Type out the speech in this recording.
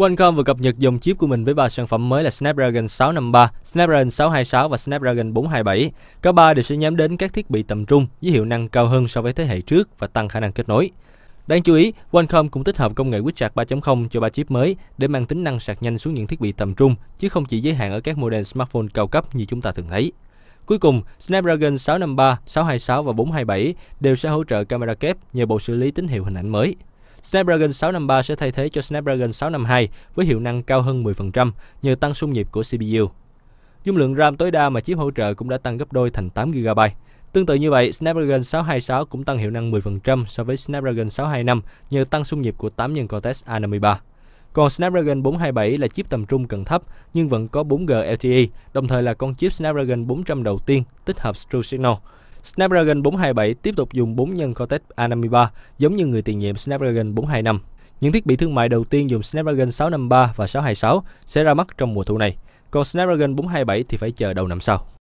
Qualcomm vừa cập nhật dòng chip của mình với ba sản phẩm mới là Snapdragon 653, Snapdragon 626 và Snapdragon 427. Cả ba đều sẽ nhắm đến các thiết bị tầm trung với hiệu năng cao hơn so với thế hệ trước và tăng khả năng kết nối. Đáng chú ý, Qualcomm cũng tích hợp công nghệ WeChat 3.0 cho ba chip mới để mang tính năng sạc nhanh xuống những thiết bị tầm trung, chứ không chỉ giới hạn ở các model smartphone cao cấp như chúng ta thường thấy. Cuối cùng, Snapdragon 653, 626 và 427 đều sẽ hỗ trợ camera kép nhờ bộ xử lý tín hiệu hình ảnh mới. Snapdragon 653 sẽ thay thế cho Snapdragon 652 với hiệu năng cao hơn 10% nhờ tăng xung nhịp của CPU. Dung lượng RAM tối đa mà chip hỗ trợ cũng đã tăng gấp đôi thành 8GB. Tương tự như vậy, Snapdragon 626 cũng tăng hiệu năng 10% so với Snapdragon 625 nhờ tăng xung nhịp của 8 nhân Cortex A53. Còn Snapdragon 427 là chip tầm trung cần thấp nhưng vẫn có 4G LTE, đồng thời là con chip Snapdragon 400 đầu tiên tích hợp True Signal. Snapdragon 427 tiếp tục dùng 4 nhân Cortex A53 giống như người tiền nhiệm Snapdragon 425. Những thiết bị thương mại đầu tiên dùng Snapdragon 653 và 626 sẽ ra mắt trong mùa thu này, còn Snapdragon 427 thì phải chờ đầu năm sau.